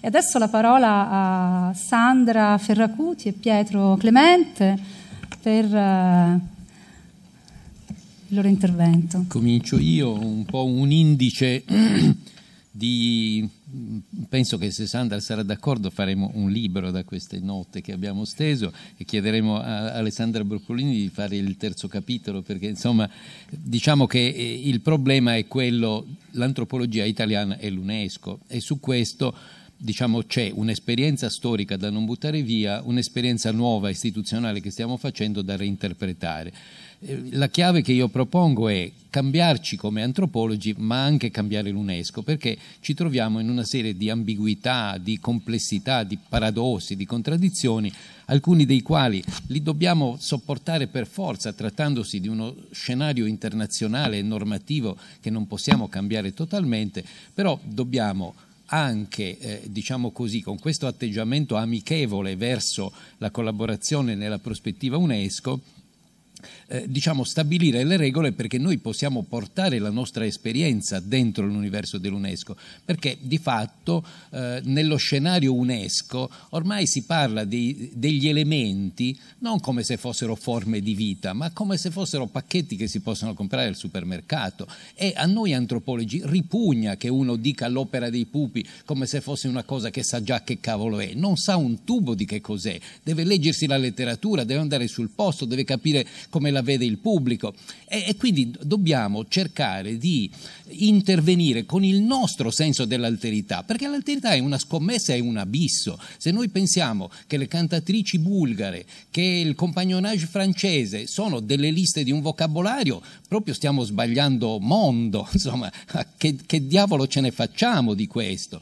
E adesso la parola a Sandra Ferracuti e Pietro Clemente per eh, il loro intervento. Comincio io un po' un indice di... Penso che se Sandra sarà d'accordo faremo un libro da queste note che abbiamo steso e chiederemo a Alessandra Broccolini di fare il terzo capitolo perché insomma diciamo che eh, il problema è quello l'antropologia italiana e l'UNESCO e su questo diciamo, c'è un'esperienza storica da non buttare via, un'esperienza nuova istituzionale che stiamo facendo da reinterpretare. Eh, la chiave che io propongo è cambiarci come antropologi, ma anche cambiare l'UNESCO, perché ci troviamo in una serie di ambiguità, di complessità, di paradossi, di contraddizioni, alcuni dei quali li dobbiamo sopportare per forza, trattandosi di uno scenario internazionale e normativo che non possiamo cambiare totalmente, però dobbiamo anche, eh, diciamo così, con questo atteggiamento amichevole verso la collaborazione nella prospettiva UNESCO, eh, diciamo, stabilire le regole perché noi possiamo portare la nostra esperienza dentro l'universo dell'UNESCO, perché di fatto eh, nello scenario UNESCO ormai si parla di, degli elementi non come se fossero forme di vita, ma come se fossero pacchetti che si possono comprare al supermercato e a noi antropologi ripugna che uno dica l'opera dei pupi come se fosse una cosa che sa già che cavolo è, non sa un tubo di che cos'è, deve leggersi la letteratura, deve andare sul posto, deve capire come la la vede il pubblico e, e quindi dobbiamo cercare di intervenire con il nostro senso dell'alterità, perché l'alterità è una scommessa, è un abisso. Se noi pensiamo che le cantatrici bulgare, che il compagnonage francese sono delle liste di un vocabolario, proprio stiamo sbagliando mondo, insomma, che, che diavolo ce ne facciamo di questo?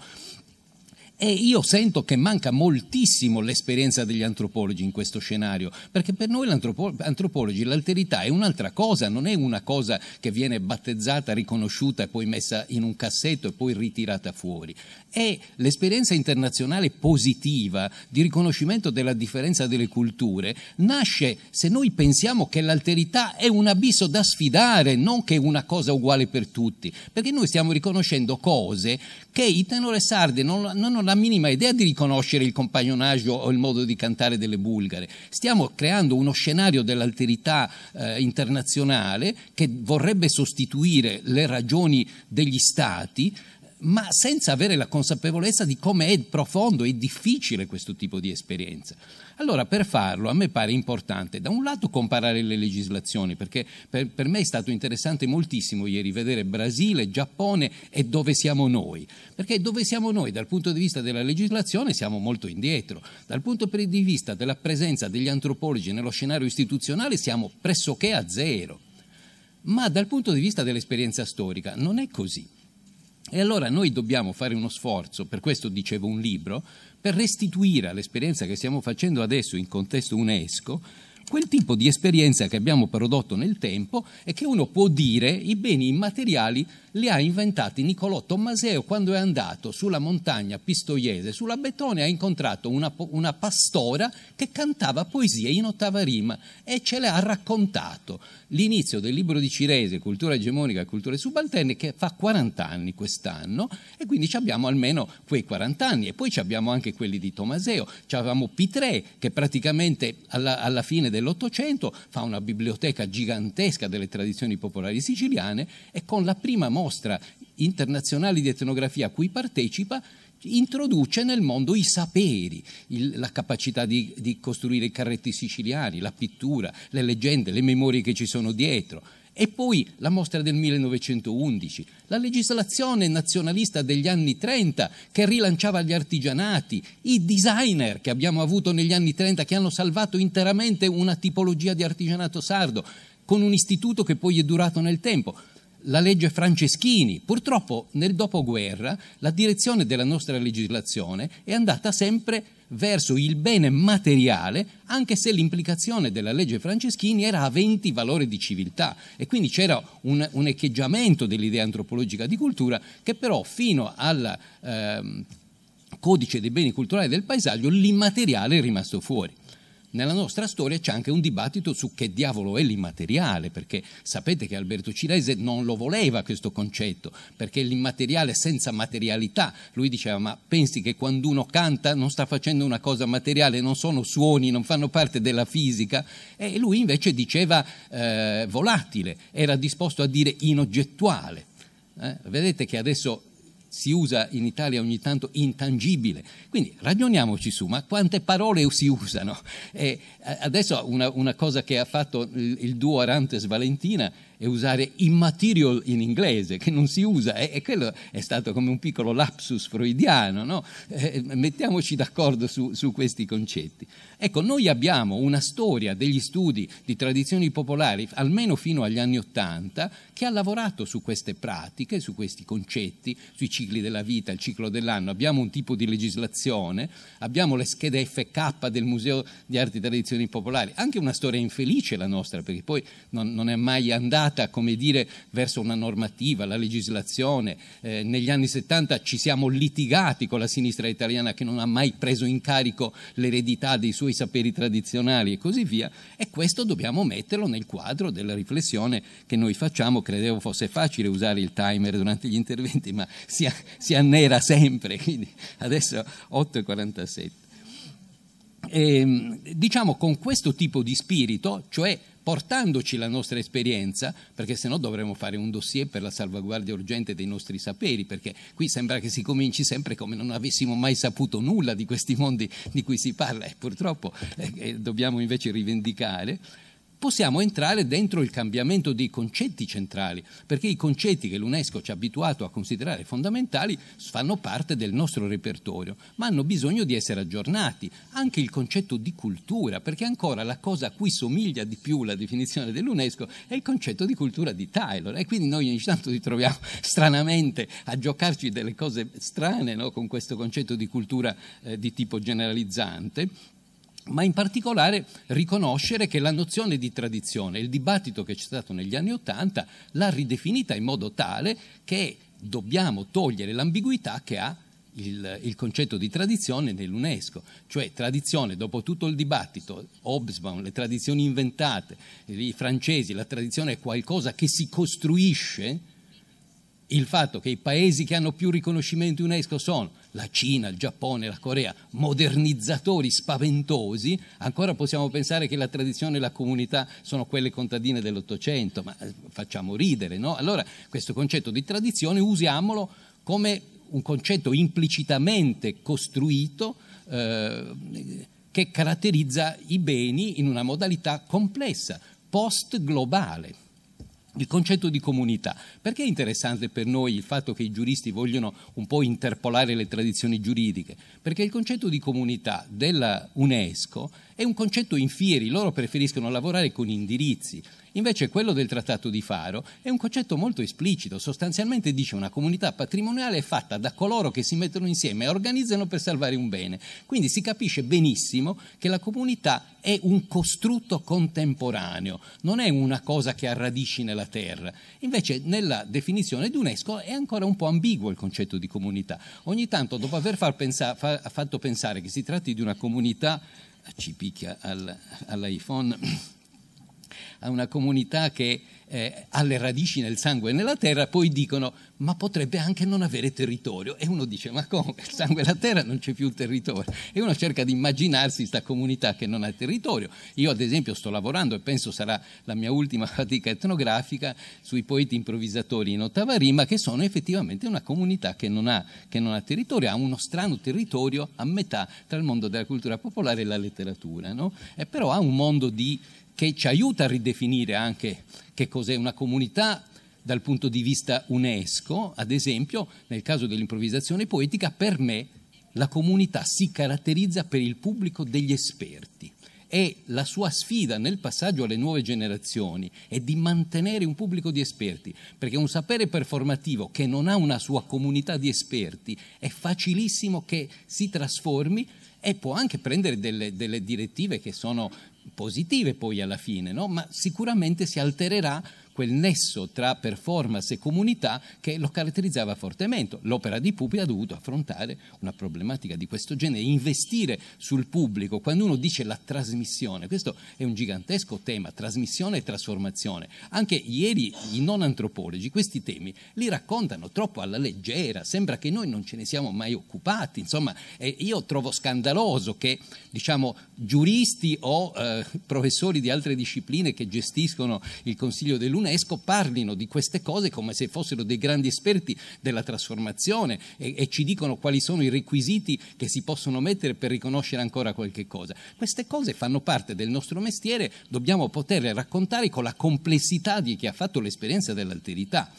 E io sento che manca moltissimo l'esperienza degli antropologi in questo scenario, perché per noi antropologi l'alterità è un'altra cosa, non è una cosa che viene battezzata, riconosciuta e poi messa in un cassetto e poi ritirata fuori. È l'esperienza internazionale positiva di riconoscimento della differenza delle culture nasce se noi pensiamo che l'alterità è un abisso da sfidare, non che è una cosa uguale per tutti, perché noi stiamo riconoscendo cose che i tenore sardi non, non la minima idea di riconoscere il compagnonaggio o il modo di cantare delle bulgare. Stiamo creando uno scenario dell'alterità eh, internazionale che vorrebbe sostituire le ragioni degli stati ma senza avere la consapevolezza di come è profondo e difficile questo tipo di esperienza. Allora, per farlo, a me pare importante, da un lato, comparare le legislazioni, perché per, per me è stato interessante moltissimo ieri vedere Brasile, Giappone e dove siamo noi, perché dove siamo noi dal punto di vista della legislazione siamo molto indietro, dal punto di vista della presenza degli antropologi nello scenario istituzionale siamo pressoché a zero. Ma dal punto di vista dell'esperienza storica non è così. E allora noi dobbiamo fare uno sforzo, per questo dicevo un libro, per restituire all'esperienza che stiamo facendo adesso in contesto UNESCO quel tipo di esperienza che abbiamo prodotto nel tempo è che uno può dire i beni immateriali li ha inventati Niccolò Tommaseo quando è andato sulla montagna pistoiese, sulla Betone, ha incontrato una, una pastora che cantava poesie in ottava rima e ce le ha raccontato. L'inizio del libro di Cirese, Cultura egemonica e culture subalterne, che fa 40 anni quest'anno e quindi abbiamo almeno quei 40 anni e poi abbiamo anche quelli di Tommaseo, avevamo P3 che praticamente alla, alla fine del dell'Ottocento, fa una biblioteca gigantesca delle tradizioni popolari siciliane e con la prima mostra internazionale di etnografia a cui partecipa introduce nel mondo i saperi, il, la capacità di, di costruire i carretti siciliani, la pittura, le leggende, le memorie che ci sono dietro e poi la mostra del 1911, la legislazione nazionalista degli anni 30 che rilanciava gli artigianati, i designer che abbiamo avuto negli anni 30 che hanno salvato interamente una tipologia di artigianato sardo con un istituto che poi è durato nel tempo la legge Franceschini. Purtroppo nel dopoguerra la direzione della nostra legislazione è andata sempre verso il bene materiale, anche se l'implicazione della legge Franceschini era aventi valore di civiltà e quindi c'era un, un echeggiamento dell'idea antropologica di cultura che però fino al eh, codice dei beni culturali del paesaggio l'immateriale è rimasto fuori nella nostra storia c'è anche un dibattito su che diavolo è l'immateriale, perché sapete che Alberto Cirese non lo voleva questo concetto, perché l'immateriale senza materialità, lui diceva ma pensi che quando uno canta non sta facendo una cosa materiale, non sono suoni, non fanno parte della fisica, e lui invece diceva eh, volatile, era disposto a dire inoggettuale. Eh? Vedete che adesso si usa in Italia ogni tanto intangibile. Quindi ragioniamoci su, ma quante parole si usano? E eh, adesso una, una cosa che ha fatto il, il duo Arantes-Valentina e usare immaterial in inglese, che non si usa, e, e quello è stato come un piccolo lapsus freudiano, no? eh, mettiamoci d'accordo su, su questi concetti. Ecco, noi abbiamo una storia degli studi di tradizioni popolari, almeno fino agli anni Ottanta, che ha lavorato su queste pratiche, su questi concetti, sui cicli della vita, il ciclo dell'anno, abbiamo un tipo di legislazione, abbiamo le schede FK del Museo di Arti e Tradizioni Popolari, anche una storia infelice la nostra, perché poi non, non è mai andata come dire, verso una normativa, la legislazione. Eh, negli anni 70 ci siamo litigati con la sinistra italiana che non ha mai preso in carico l'eredità dei suoi saperi tradizionali e così via. E questo dobbiamo metterlo nel quadro della riflessione che noi facciamo. Credevo fosse facile usare il timer durante gli interventi, ma si, si annera sempre. Quindi adesso 8.47. E, ehm, diciamo con questo tipo di spirito, cioè portandoci la nostra esperienza, perché se no dovremmo fare un dossier per la salvaguardia urgente dei nostri saperi, perché qui sembra che si cominci sempre come non avessimo mai saputo nulla di questi mondi di cui si parla e purtroppo eh, eh dobbiamo invece rivendicare possiamo entrare dentro il cambiamento dei concetti centrali, perché i concetti che l'UNESCO ci ha abituato a considerare fondamentali fanno parte del nostro repertorio, ma hanno bisogno di essere aggiornati. Anche il concetto di cultura, perché ancora la cosa a cui somiglia di più la definizione dell'UNESCO è il concetto di cultura di Taylor. E quindi noi ogni tanto ci troviamo stranamente a giocarci delle cose strane no? con questo concetto di cultura eh, di tipo generalizzante, ma in particolare riconoscere che la nozione di tradizione, il dibattito che c'è stato negli anni Ottanta, l'ha ridefinita in modo tale che dobbiamo togliere l'ambiguità che ha il, il, concetto di tradizione nell'UNESCO, cioè tradizione, dopo tutto il dibattito, Hobsbawm, le tradizioni inventate, i francesi, la tradizione è qualcosa che si costruisce, il fatto che i paesi che hanno più riconoscimenti UNESCO sono la Cina, il Giappone, la Corea, modernizzatori spaventosi, ancora possiamo pensare che la tradizione e la comunità sono quelle contadine dell'Ottocento, ma eh, facciamo ridere, no? Allora questo concetto di tradizione usiamolo come un concetto implicitamente costruito eh, che caratterizza i beni in una modalità complessa, post-globale il concetto di comunità. Perché è interessante per noi il fatto che i giuristi vogliono un po' interpolare le tradizioni giuridiche? Perché il concetto di comunità della UNESCO è un concetto in fieri, loro preferiscono lavorare con indirizzi Invece quello del Trattato di Faro è un concetto molto esplicito, sostanzialmente dice una comunità patrimoniale è fatta da coloro che si mettono insieme e organizzano per salvare un bene. Quindi si capisce benissimo che la comunità è un costrutto contemporaneo, non è una cosa che ha radici nella terra. Invece nella definizione di UNESCO è ancora un po' ambiguo il concetto di comunità. Ogni tanto dopo aver pensa- fa- fatto pensare che si tratti di una comunità ci picchia al- all'iPhone a una comunità che eh, ha le radici nel sangue e nella terra, poi dicono ma potrebbe anche non avere territorio. E uno dice ma come? Il sangue e la terra non c'è più il territorio. E uno cerca di immaginarsi questa comunità che non ha territorio. Io ad esempio sto lavorando e penso sarà la mia ultima fatica etnografica sui poeti improvvisatori in ottava rima che sono effettivamente una comunità che non ha, che non ha territorio, ha uno strano territorio a metà tra il mondo della cultura popolare e la letteratura. No? E però ha un mondo di che ci aiuta a ridefinire anche che cos'è una comunità dal punto di vista UNESCO, ad esempio nel caso dell'improvvisazione poetica, per me la comunità si caratterizza per il pubblico degli esperti e la sua sfida nel passaggio alle nuove generazioni è di mantenere un pubblico di esperti, perché un sapere performativo che non ha una sua comunità di esperti è facilissimo che si trasformi e può anche prendere delle, delle direttive che sono positive poi alla fine, no? ma sicuramente si altererà quel nesso tra performance e comunità che lo caratterizzava fortemente. L'opera di Pupi ha dovuto affrontare una problematica di questo genere, investire sul pubblico. Quando uno dice la trasmissione, questo è un gigantesco tema, trasmissione e trasformazione. Anche ieri i non antropologi questi temi li raccontano troppo alla leggera, sembra che noi non ce ne siamo mai occupati. Insomma, eh, io trovo scandaloso che diciamo, giuristi o eh, professori di altre discipline che gestiscono il Consiglio dell'UNESCO parlino di queste cose come se fossero dei grandi esperti della trasformazione e, e ci dicono quali sono i requisiti che si possono mettere per riconoscere ancora qualche cosa. Queste cose fanno parte del nostro mestiere, dobbiamo poterle raccontare con la complessità di chi ha fatto l'esperienza dell'alterità.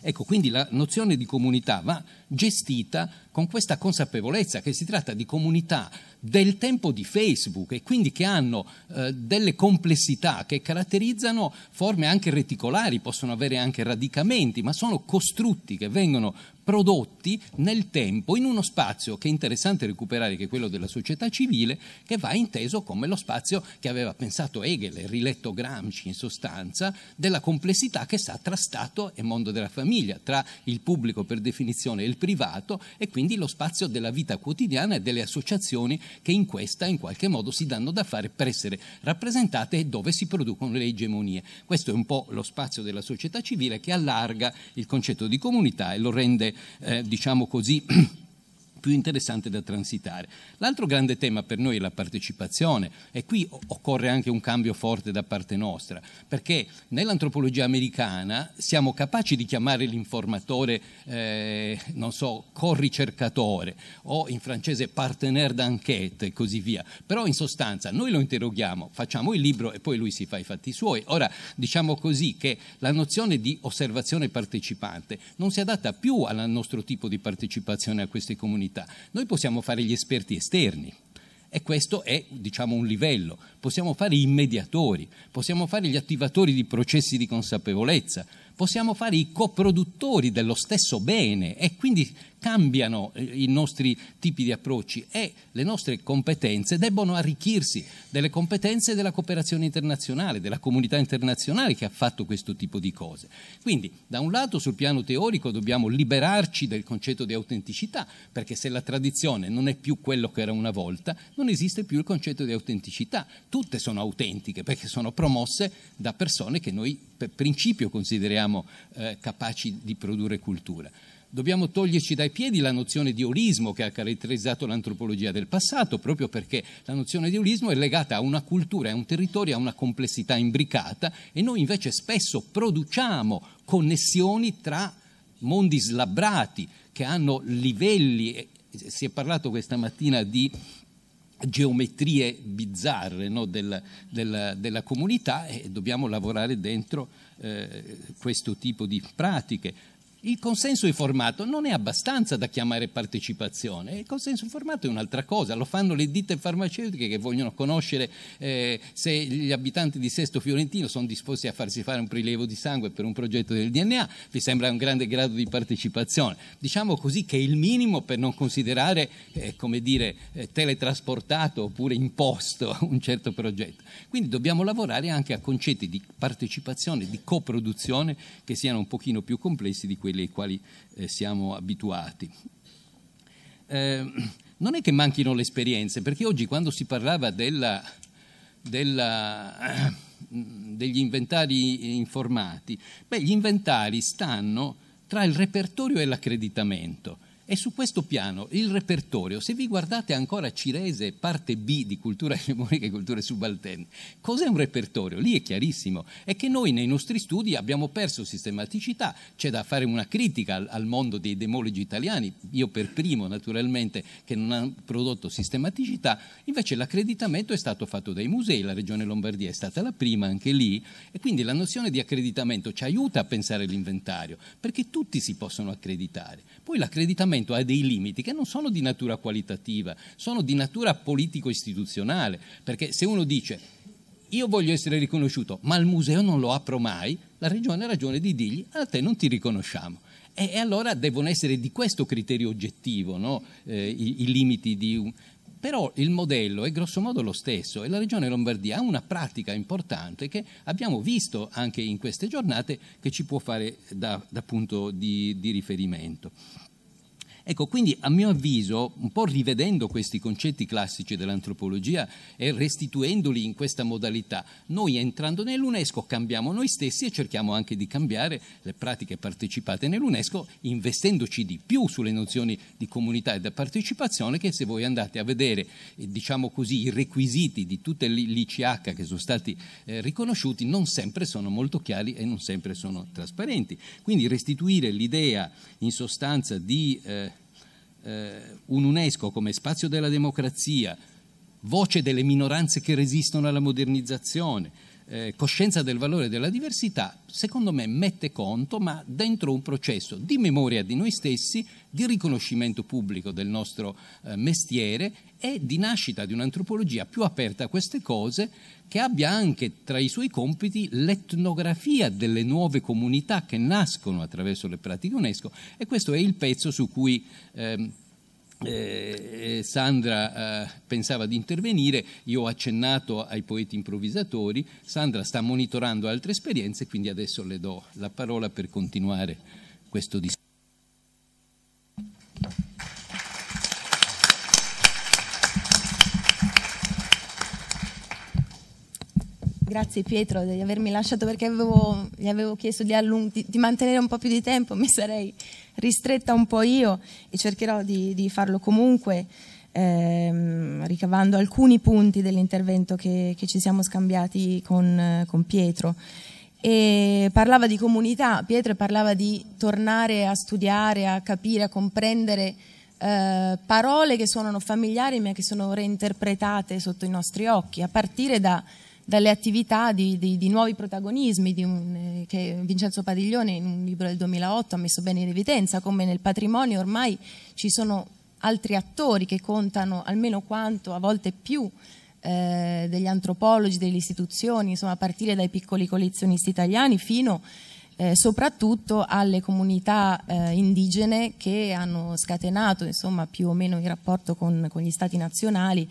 Ecco, quindi la nozione di comunità va gestita con questa consapevolezza che si tratta di comunità del tempo di Facebook e quindi che hanno eh, delle complessità che caratterizzano forme anche reticolari, possono avere anche radicamenti, ma sono costrutti che vengono prodotti nel tempo in uno spazio che è interessante recuperare, che è quello della società civile, che va inteso come lo spazio che aveva pensato Hegel, riletto Gramsci in sostanza, della complessità che sta tra Stato e mondo della famiglia, tra il pubblico per definizione e il privato e quindi quindi lo spazio della vita quotidiana e delle associazioni che in questa in qualche modo si danno da fare per essere rappresentate e dove si producono le egemonie. Questo è un po' lo spazio della società civile che allarga il concetto di comunità e lo rende, eh, diciamo così, più interessante da transitare. L'altro grande tema per noi è la partecipazione e qui occorre anche un cambio forte da parte nostra, perché nell'antropologia americana siamo capaci di chiamare l'informatore, eh, non so, co-ricercatore o in francese partenaire d'enquête e così via, però in sostanza noi lo interroghiamo, facciamo il libro e poi lui si fa i fatti suoi. Ora diciamo così che la nozione di osservazione partecipante non si adatta più al nostro tipo di partecipazione a queste comunità qualità. Noi possiamo fare gli esperti esterni, e questo è diciamo, un livello. Possiamo fare i mediatori, possiamo fare gli attivatori di processi di consapevolezza, possiamo fare i coproduttori dello stesso bene e quindi cambiano eh, i nostri tipi di approcci e le nostre competenze debbono arricchirsi delle competenze della cooperazione internazionale, della comunità internazionale che ha fatto questo tipo di cose. Quindi, da un lato, sul piano teorico dobbiamo liberarci del concetto di autenticità, perché se la tradizione non è più quello che era una volta, non esiste più il concetto di autenticità. Tutte sono autentiche perché sono promosse da persone che noi per principio consideriamo eh, capaci di produrre cultura. Dobbiamo toglierci dai piedi la nozione di olismo che ha caratterizzato l'antropologia del passato, proprio perché la nozione di olismo è legata a una cultura, a un territorio, a una complessità imbricata e noi invece spesso produciamo connessioni tra mondi slabbrati che hanno livelli, si è parlato questa mattina di geometrie bizzarre no, del, del, della comunità e dobbiamo lavorare dentro eh, questo tipo di pratiche. Il consenso informato non è abbastanza da chiamare partecipazione, il consenso informato è un'altra cosa, lo fanno le ditte farmaceutiche che vogliono conoscere eh, se gli abitanti di Sesto Fiorentino sono disposti a farsi fare un prelievo di sangue per un progetto del DNA, vi sembra un grande grado di partecipazione. Diciamo così che è il minimo per non considerare, eh, come dire, eh, teletrasportato oppure imposto un certo progetto. Quindi dobbiamo lavorare anche a concetti di partecipazione, di coproduzione che siano un pochino più complessi di quelli quelli ai quali eh, siamo abituati. Eh, non è che manchino le esperienze, perché oggi quando si parlava della, della, degli inventari informati, beh, gli inventari stanno tra il repertorio e l'accreditamento. E su questo piano il repertorio, se vi guardate ancora Cirese, parte B di cultura egemonica e culture subalterne, cos'è un repertorio? Lì è chiarissimo, è che noi nei nostri studi abbiamo perso sistematicità, c'è da fare una critica al, al mondo dei demologi italiani, io per primo naturalmente che non ha prodotto sistematicità, invece l'accreditamento è stato fatto dai musei, la regione Lombardia è stata la prima anche lì e quindi la nozione di accreditamento ci aiuta a pensare l'inventario, perché tutti si possono accreditare. Poi l'accreditamento Parlamento ha dei limiti che non sono di natura qualitativa, sono di natura politico-istituzionale, perché se uno dice io voglio essere riconosciuto, ma il museo non lo apro mai, la regione ha ragione di dirgli a te non ti riconosciamo. E, allora devono essere di questo criterio oggettivo no? eh, i, i, limiti di un... Però il modello è grossomodo lo stesso e la Regione Lombardia ha una pratica importante che abbiamo visto anche in queste giornate che ci può fare da, da punto di, di riferimento. Ecco, quindi a mio avviso, un po' rivedendo questi concetti classici dell'antropologia e restituendoli in questa modalità, noi entrando nell'UNESCO cambiamo noi stessi e cerchiamo anche di cambiare le pratiche partecipate nell'UNESCO, investendoci di più sulle nozioni di comunità e di partecipazione che se voi andate a vedere, eh, diciamo così, i requisiti di tutte le ICH che sono stati eh, riconosciuti, non sempre sono molto chiari e non sempre sono trasparenti. Quindi restituire l'idea in sostanza di eh, eh, un'UNESCO come spazio della democrazia, voce delle minoranze che resistono alla modernizzazione, eh, coscienza del valore della diversità, secondo me mette conto, ma dentro un processo di memoria di noi stessi, di riconoscimento pubblico del nostro eh, mestiere e di nascita di un'antropologia più aperta a queste cose che abbia anche tra i suoi compiti l'etnografia delle nuove comunità che nascono attraverso le pratiche UNESCO e questo è il pezzo su cui... Ehm, eh, eh, Sandra eh, pensava di intervenire, io ho accennato ai poeti improvvisatori, Sandra sta monitorando altre esperienze, quindi adesso le do la parola per continuare questo discorso. Grazie Pietro di avermi lasciato perché avevo, gli avevo chiesto di, allung- di, di, mantenere un po' più di tempo, mi sarei ristretta un po' io e cercherò di, di farlo comunque, ehm, ricavando alcuni punti dell'intervento che, che ci siamo scambiati con, con Pietro e parlava di comunità, Pietro parlava di tornare a studiare, a capire, a comprendere eh, parole che suonano familiari ma che sono reinterpretate sotto i nostri occhi, a partire da dalle attività di, di, di nuovi protagonismi di un, eh, che Vincenzo Padiglione in un libro del 2008 ha messo bene in evidenza, come nel patrimonio ormai ci sono altri attori che contano almeno quanto, a volte più, eh, degli antropologi, delle istituzioni, insomma a partire dai piccoli collezionisti italiani fino eh, soprattutto alle comunità eh, indigene che hanno scatenato insomma, più o meno il rapporto con, con gli stati nazionali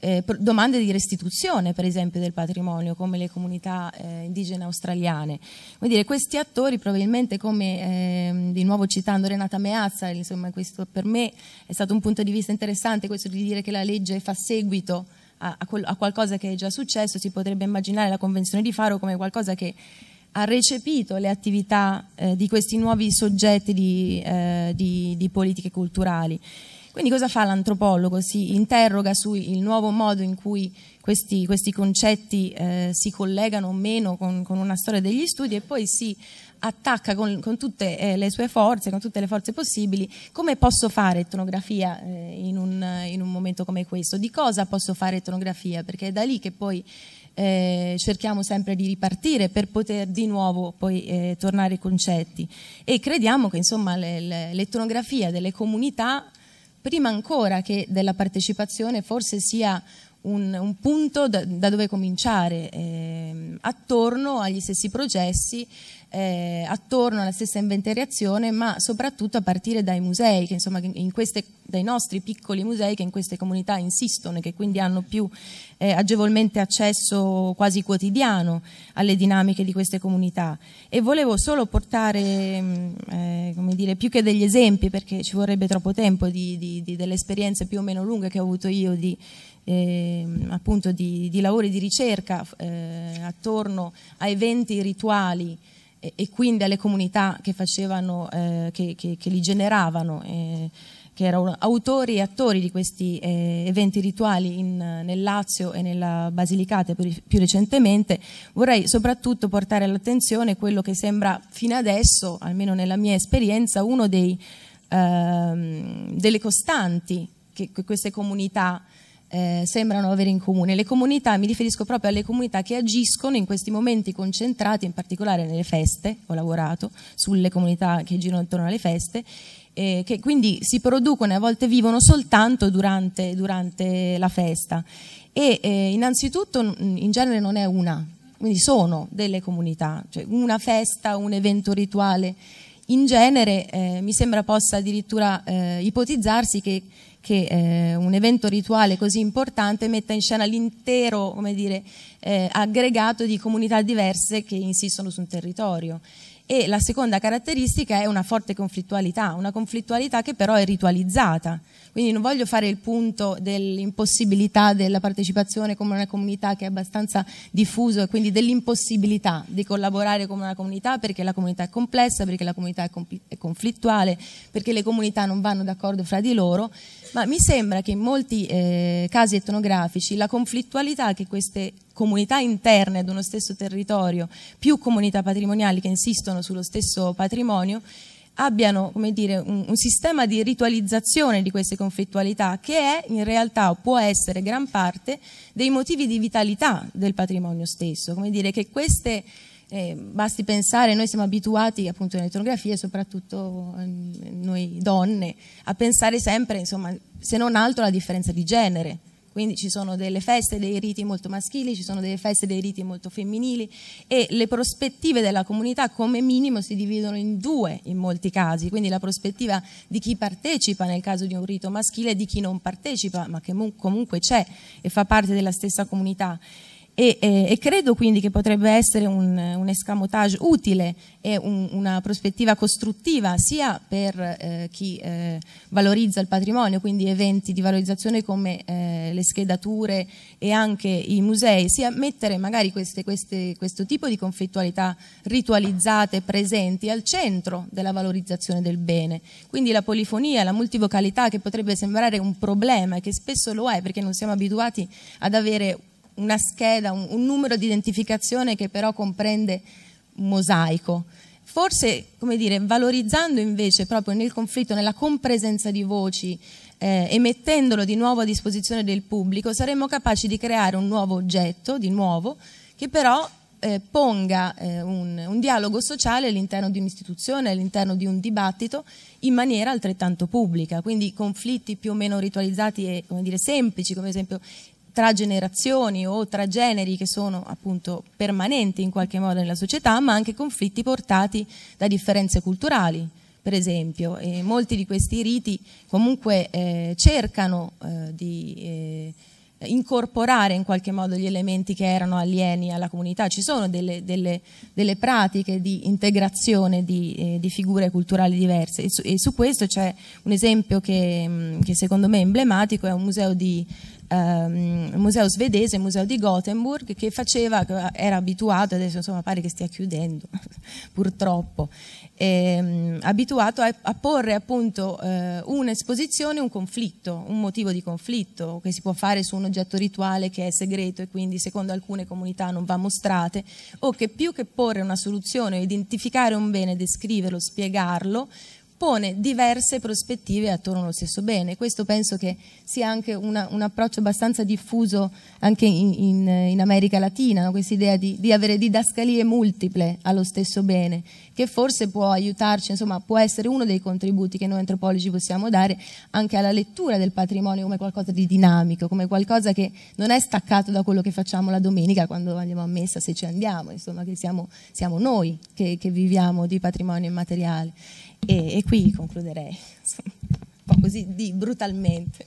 eh, domande di restituzione per esempio del patrimonio come le comunità eh, indigene australiane. Vuol dire, questi attori probabilmente come ehm, di nuovo citando Renata Meazza, insomma, questo per me è stato un punto di vista interessante questo di dire che la legge fa seguito a, a, a qualcosa che è già successo, si potrebbe immaginare la Convenzione di Faro come qualcosa che ha recepito le attività eh, di questi nuovi soggetti di, eh, di, di politiche culturali. Quindi cosa fa l'antropologo? Si interroga sul nuovo modo in cui questi, questi concetti eh, si collegano o meno con, con, una storia degli studi e poi si attacca con, con tutte eh, le sue forze, con tutte le forze possibili, come posso fare etnografia eh, in, un, in un momento come questo? Di cosa posso fare etnografia? Perché è da lì che poi... Eh, cerchiamo sempre di ripartire per poter di nuovo poi eh, tornare ai concetti e crediamo che insomma l'etnografia delle comunità prima ancora che della partecipazione, forse sia un, un punto da, da, dove cominciare eh, attorno agli stessi processi eh, attorno alla stessa inventeriazione, ma soprattutto a partire dai musei, che, insomma, queste, dai nostri piccoli musei che in queste comunità insistono e che quindi hanno più eh, agevolmente accesso quasi quotidiano alle dinamiche di queste comunità. E volevo solo portare, mm, eh, come dire, più che degli esempi, perché ci vorrebbe troppo tempo, di, di, di delle esperienze più o meno lunghe che ho avuto io di, eh, appunto di, di, lavori di ricerca eh, attorno a eventi rituali e, e quindi alle comunità che, facevano, eh, che, che, che li generavano, eh, che erano autori e attori di questi eh, eventi rituali in, nel Lazio e nella Basilicata più, più recentemente, vorrei soprattutto portare all'attenzione quello che sembra fino adesso, almeno nella mia esperienza, uno dei, ehm, delle costanti che, che queste comunità eh, sembrano avere in comune. Le comunità, mi riferisco proprio alle comunità che agiscono in questi momenti concentrati, in particolare nelle feste, ho lavorato sulle comunità che girano intorno alle feste, eh, che quindi si producono e a volte vivono soltanto durante, durante la festa. E eh, innanzitutto in genere non è una, quindi sono delle comunità, cioè una festa, un evento rituale. In genere eh, mi sembra possa addirittura eh, ipotizzarsi che che eh, un evento rituale così importante metta in scena l'intero dire, eh, aggregato di comunità diverse che insistono su un territorio. E la seconda caratteristica è una forte conflittualità, una conflittualità che però è ritualizzata. Quindi non voglio fare il punto dell'impossibilità della partecipazione come una comunità che è abbastanza diffuso e quindi dell'impossibilità di collaborare come una comunità perché la comunità è complessa, perché la comunità è, compl- è conflittuale, perché le comunità non vanno d'accordo fra di loro ma mi sembra che in molti eh, casi etnografici la conflittualità che queste comunità interne ad uno stesso territorio, più comunità patrimoniali che insistono sullo stesso patrimonio, abbiano come dire, un, un, sistema di ritualizzazione di queste conflittualità che è in realtà o può essere gran parte dei motivi di vitalità del patrimonio stesso, come dire che queste eh, basti pensare, noi siamo abituati appunto nelle etnografie, soprattutto ehm, noi donne, a pensare sempre, insomma, se non altro alla differenza di genere. Quindi ci sono delle feste, dei riti molto maschili, ci sono delle feste, dei riti molto femminili e le prospettive della comunità come minimo si dividono in due in molti casi, quindi la prospettiva di chi partecipa nel caso di un rito maschile e di chi non partecipa, ma che comunque c'è e fa parte della stessa comunità e, e, e, credo quindi che potrebbe essere un, un escamotage utile e un, una prospettiva costruttiva sia per eh, chi eh, valorizza il patrimonio, quindi eventi di valorizzazione come eh, le schedature e anche i musei, sia mettere magari queste, queste, questo tipo di conflittualità ritualizzate, presenti al centro della valorizzazione del bene. Quindi la polifonia, la multivocalità che potrebbe sembrare un problema e che spesso lo è perché non siamo abituati ad avere una scheda, un, un numero di identificazione che però comprende un mosaico. Forse, come dire, valorizzando invece proprio nel conflitto, nella compresenza di voci, eh, e mettendolo di nuovo a disposizione del pubblico, saremmo capaci di creare un nuovo oggetto, di nuovo, che però eh, ponga eh, un, un, dialogo sociale all'interno di un'istituzione, all'interno di un dibattito, in maniera altrettanto pubblica. Quindi conflitti più o meno ritualizzati e come dire, semplici, come esempio tra generazioni o tra generi che sono appunto permanenti in qualche modo nella società, ma anche conflitti portati da differenze culturali, per esempio. E molti di questi riti comunque eh, cercano eh, di eh, incorporare in qualche modo gli elementi che erano alieni alla comunità. Ci sono delle, delle, delle pratiche di integrazione di, eh, di, figure culturali diverse e su, e su questo c'è un esempio che, mm, che, secondo me è emblematico, è un museo di Ehm, museo svedese, il museo di Gothenburg, che faceva, era abituato, adesso insomma pare che stia chiudendo, purtroppo, ehm, abituato a, a, porre appunto eh, un'esposizione, un conflitto, un motivo di conflitto che si può fare su un oggetto rituale che è segreto e quindi secondo alcune comunità non va mostrate, o che più che porre una soluzione, identificare un bene, descriverlo, spiegarlo, pone diverse prospettive attorno allo stesso bene. Questo penso che sia anche una, un approccio abbastanza diffuso anche in, in, in America Latina, no? questa idea di, di, avere didascalie multiple allo stesso bene, che forse può aiutarci, insomma può essere uno dei contributi che noi antropologi possiamo dare anche alla lettura del patrimonio come qualcosa di dinamico, come qualcosa che non è staccato da quello che facciamo la domenica quando andiamo a messa, se ci andiamo, insomma che siamo, siamo noi che, che viviamo di patrimonio immateriale. E, e qui concluderei, insomma, un po' così di brutalmente.